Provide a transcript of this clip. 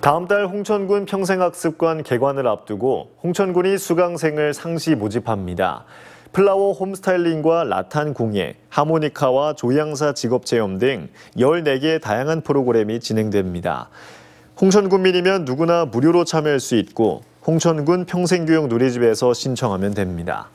다음 달 홍천군 평생학습관 개관을 앞두고 홍천군이 수강생을 상시 모집합니다. 플라워 홈스타일링과 라탄 공예, 하모니카와 조향사 직업 체험 등 14개의 다양한 프로그램이 진행됩니다. 홍천군민이면 누구나 무료로 참여할 수 있고 홍천군 평생교육 누리집에서 신청하면 됩니다.